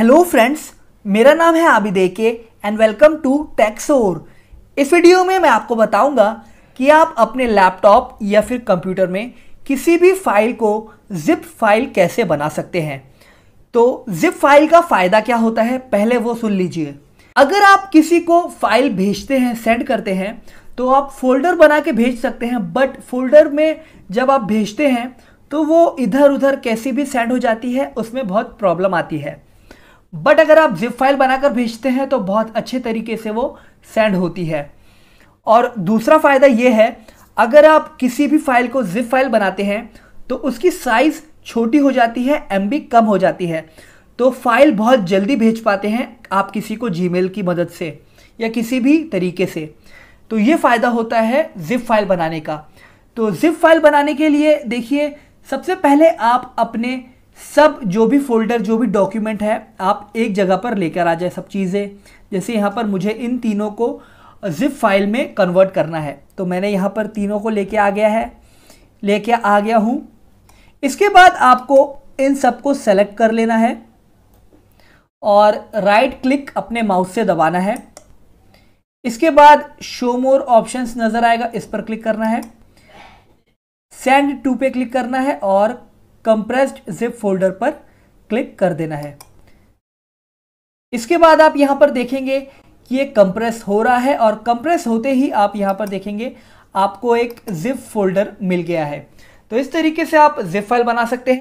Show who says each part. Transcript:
Speaker 1: hello friends मेरा नाम है आबिद के एंड वेलकम टू टैक्सोर इस वीडियो में मैं आपको बताऊंगा कि आप अपने लैपटॉप या फिर कंप्यूटर में किसी भी फाइल को जिप फाइल कैसे बना सकते हैं तो जिप फाइल का फ़ायदा क्या होता है पहले वो सुन लीजिए अगर आप किसी को फाइल भेजते हैं सेंड करते हैं तो आप फोल्डर बना के भेज सकते हैं बट फोल्डर में जब आप भेजते हैं तो वो इधर उधर कैसे भी सेंड हो जाती है उसमें बहुत प्रॉब्लम आती है बट अगर आप जिप फाइल बनाकर भेजते हैं तो बहुत अच्छे तरीके से वो सेंड होती है और दूसरा फ़ायदा ये है अगर आप किसी भी फाइल को जिप फाइल बनाते हैं तो उसकी साइज़ छोटी हो जाती है एम कम हो जाती है तो फाइल बहुत जल्दी भेज पाते हैं आप किसी को जी की मदद से या किसी भी तरीके से तो ये फ़ायदा होता है जिप फाइल बनाने का तो जिप फाइल बनाने के लिए देखिए सबसे पहले आप अपने सब जो भी फोल्डर जो भी डॉक्यूमेंट है आप एक जगह पर लेकर आ जाए सब चीज़ें जैसे यहाँ पर मुझे इन तीनों को जिप फाइल में कन्वर्ट करना है तो मैंने यहाँ पर तीनों को लेके आ गया है लेके आ गया हूँ इसके बाद आपको इन सबको सेलेक्ट कर लेना है और राइट क्लिक अपने माउस से दबाना है इसके बाद शो मोर ऑप्शंस नज़र आएगा इस पर क्लिक करना है सेंड टू पे क्लिक करना है और कंप्रेस्ड जिप फोल्डर पर क्लिक कर देना है इसके बाद आप यहां पर देखेंगे कि ये कंप्रेस हो रहा है और कंप्रेस होते ही आप यहां पर देखेंगे आपको एक जिप फोल्डर मिल गया है तो इस तरीके से आप जिप फाइल बना सकते हैं